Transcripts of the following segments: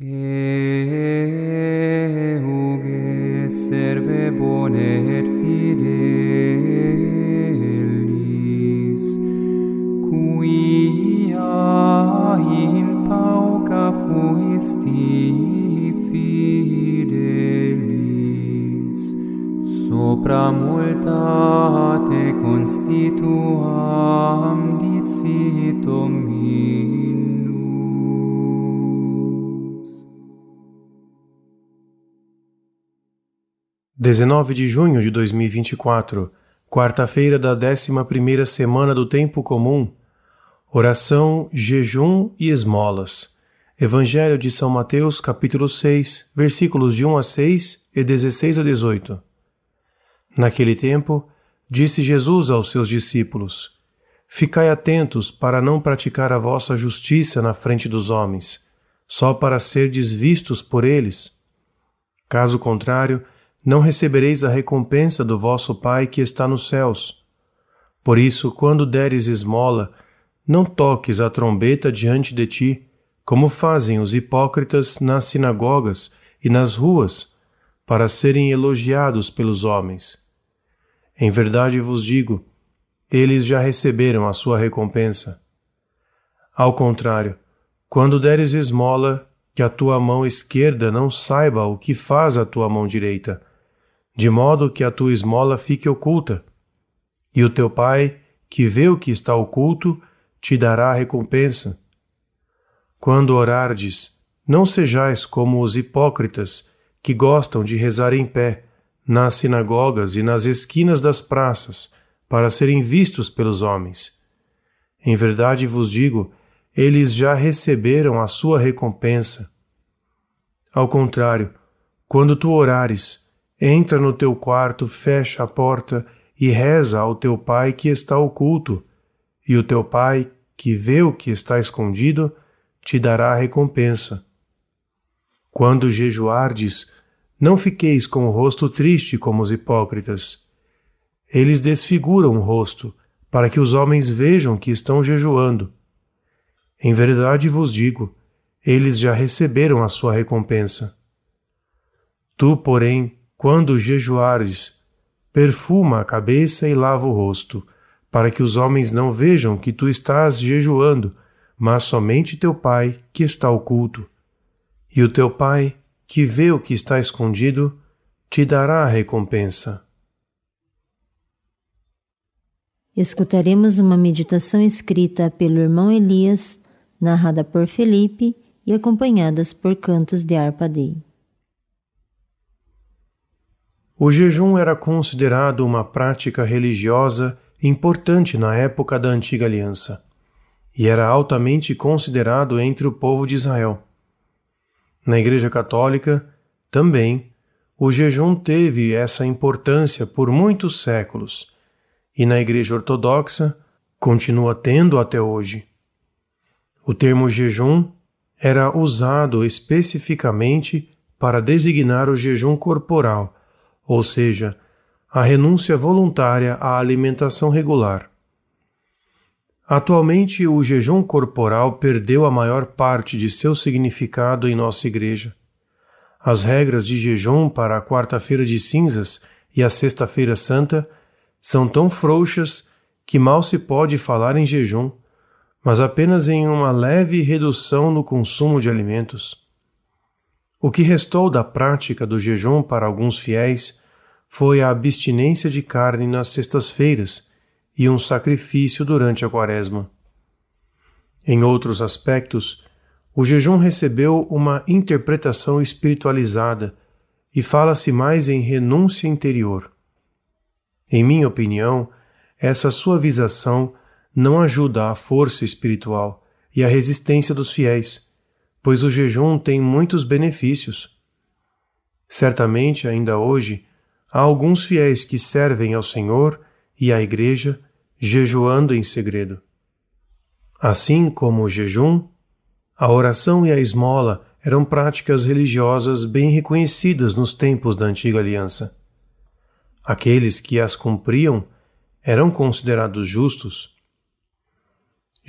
Euge serve bona et fidelis, cuia in pauca fuisti fidelis, sopra multate constituam dicitomin, 19 de junho de 2024, quarta-feira da 11 semana do tempo comum. Oração, jejum e esmolas. Evangelho de São Mateus, capítulo 6, versículos de 1 a 6 e 16 a 18. Naquele tempo, disse Jesus aos seus discípulos: Ficai atentos para não praticar a vossa justiça na frente dos homens, só para serdes vistos por eles. Caso contrário, não recebereis a recompensa do vosso Pai que está nos céus. Por isso, quando deres esmola, não toques a trombeta diante de ti, como fazem os hipócritas nas sinagogas e nas ruas, para serem elogiados pelos homens. Em verdade vos digo, eles já receberam a sua recompensa. Ao contrário, quando deres esmola, que a tua mão esquerda não saiba o que faz a tua mão direita, de modo que a tua esmola fique oculta. E o teu Pai, que vê o que está oculto, te dará recompensa. Quando orardes, não sejais como os hipócritas, que gostam de rezar em pé, nas sinagogas e nas esquinas das praças, para serem vistos pelos homens. Em verdade vos digo, eles já receberam a sua recompensa. Ao contrário, quando tu orares, Entra no teu quarto, fecha a porta e reza ao teu pai que está oculto, e o teu pai, que vê o que está escondido, te dará a recompensa. Quando jejuardes, não fiqueis com o rosto triste como os hipócritas. Eles desfiguram o rosto, para que os homens vejam que estão jejuando. Em verdade vos digo, eles já receberam a sua recompensa. Tu, porém, quando jejuares, perfuma a cabeça e lava o rosto, para que os homens não vejam que tu estás jejuando, mas somente teu Pai, que está oculto. E o teu Pai, que vê o que está escondido, te dará a recompensa. Escutaremos uma meditação escrita pelo irmão Elias, narrada por Felipe e acompanhadas por cantos de Arpadei. O jejum era considerado uma prática religiosa importante na época da Antiga Aliança e era altamente considerado entre o povo de Israel. Na Igreja Católica, também, o jejum teve essa importância por muitos séculos e na Igreja Ortodoxa continua tendo até hoje. O termo jejum era usado especificamente para designar o jejum corporal ou seja, a renúncia voluntária à alimentação regular. Atualmente, o jejum corporal perdeu a maior parte de seu significado em nossa igreja. As regras de jejum para a quarta-feira de cinzas e a sexta-feira santa são tão frouxas que mal se pode falar em jejum, mas apenas em uma leve redução no consumo de alimentos. O que restou da prática do jejum para alguns fiéis foi a abstinência de carne nas sextas-feiras e um sacrifício durante a quaresma. Em outros aspectos, o jejum recebeu uma interpretação espiritualizada e fala-se mais em renúncia interior. Em minha opinião, essa suavização não ajuda à força espiritual e à resistência dos fiéis pois o jejum tem muitos benefícios. Certamente, ainda hoje, há alguns fiéis que servem ao Senhor e à Igreja, jejuando em segredo. Assim como o jejum, a oração e a esmola eram práticas religiosas bem reconhecidas nos tempos da Antiga Aliança. Aqueles que as cumpriam eram considerados justos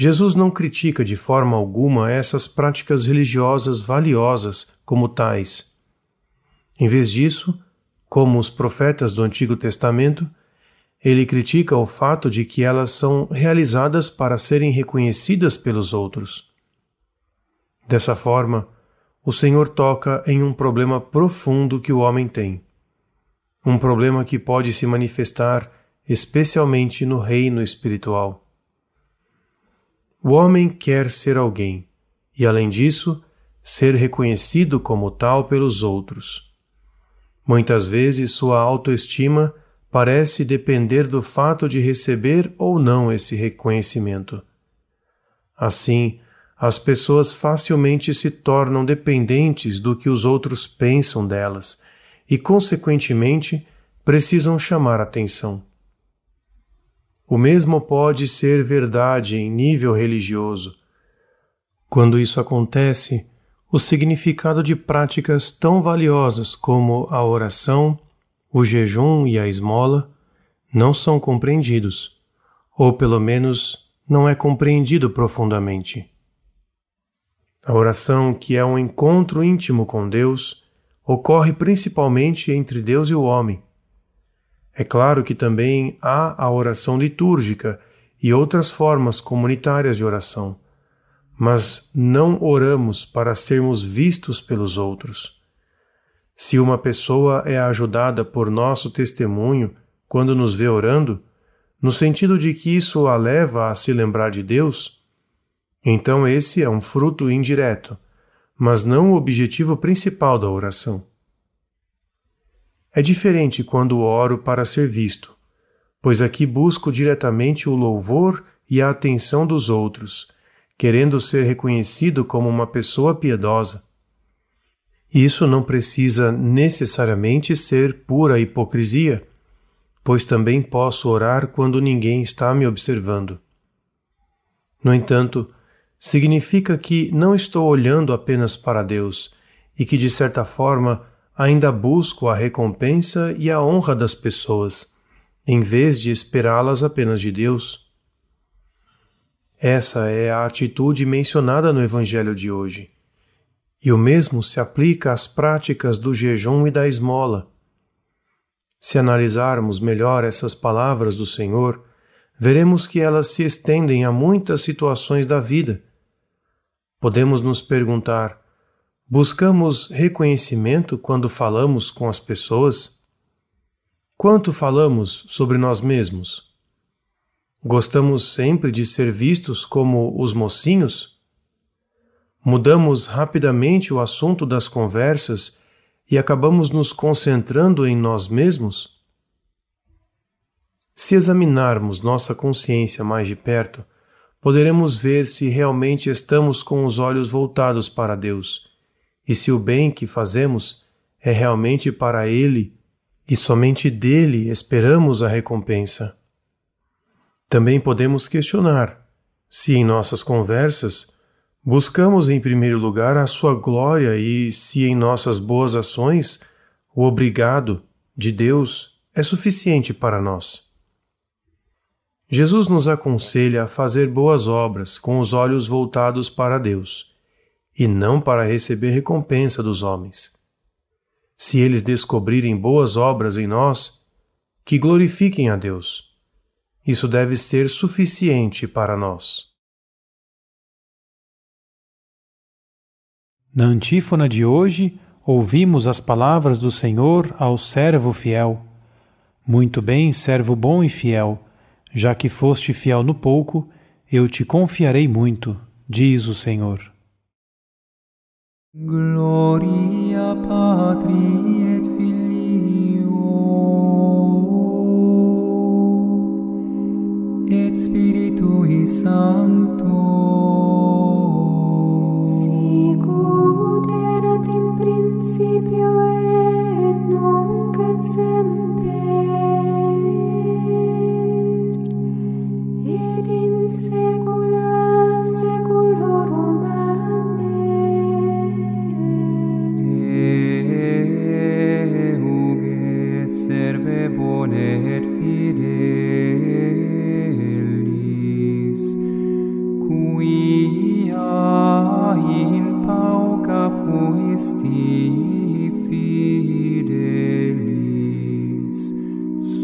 Jesus não critica de forma alguma essas práticas religiosas valiosas como tais. Em vez disso, como os profetas do Antigo Testamento, ele critica o fato de que elas são realizadas para serem reconhecidas pelos outros. Dessa forma, o Senhor toca em um problema profundo que o homem tem. Um problema que pode se manifestar especialmente no reino espiritual. O homem quer ser alguém e, além disso, ser reconhecido como tal pelos outros. Muitas vezes sua autoestima parece depender do fato de receber ou não esse reconhecimento. Assim, as pessoas facilmente se tornam dependentes do que os outros pensam delas e, consequentemente, precisam chamar atenção. O mesmo pode ser verdade em nível religioso. Quando isso acontece, o significado de práticas tão valiosas como a oração, o jejum e a esmola não são compreendidos, ou pelo menos não é compreendido profundamente. A oração, que é um encontro íntimo com Deus, ocorre principalmente entre Deus e o homem, é claro que também há a oração litúrgica e outras formas comunitárias de oração, mas não oramos para sermos vistos pelos outros. Se uma pessoa é ajudada por nosso testemunho quando nos vê orando, no sentido de que isso a leva a se lembrar de Deus, então esse é um fruto indireto, mas não o objetivo principal da oração. É diferente quando oro para ser visto, pois aqui busco diretamente o louvor e a atenção dos outros, querendo ser reconhecido como uma pessoa piedosa. Isso não precisa necessariamente ser pura hipocrisia, pois também posso orar quando ninguém está me observando. No entanto, significa que não estou olhando apenas para Deus e que, de certa forma, ainda busco a recompensa e a honra das pessoas, em vez de esperá-las apenas de Deus. Essa é a atitude mencionada no Evangelho de hoje. E o mesmo se aplica às práticas do jejum e da esmola. Se analisarmos melhor essas palavras do Senhor, veremos que elas se estendem a muitas situações da vida. Podemos nos perguntar: Buscamos reconhecimento quando falamos com as pessoas? Quanto falamos sobre nós mesmos? Gostamos sempre de ser vistos como os mocinhos? Mudamos rapidamente o assunto das conversas e acabamos nos concentrando em nós mesmos? Se examinarmos nossa consciência mais de perto, poderemos ver se realmente estamos com os olhos voltados para Deus e se o bem que fazemos é realmente para Ele e somente dele esperamos a recompensa. Também podemos questionar se em nossas conversas buscamos em primeiro lugar a Sua glória e se em nossas boas ações o obrigado de Deus é suficiente para nós. Jesus nos aconselha a fazer boas obras com os olhos voltados para Deus e não para receber recompensa dos homens. Se eles descobrirem boas obras em nós, que glorifiquem a Deus. Isso deve ser suficiente para nós. Na antífona de hoje, ouvimos as palavras do Senhor ao servo fiel. Muito bem, servo bom e fiel, já que foste fiel no pouco, eu te confiarei muito, diz o Senhor. Gloria Patri et Christi fidelis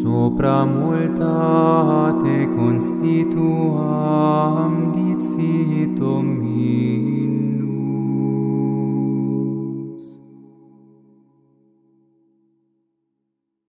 sopra multa te constituam dicito mihi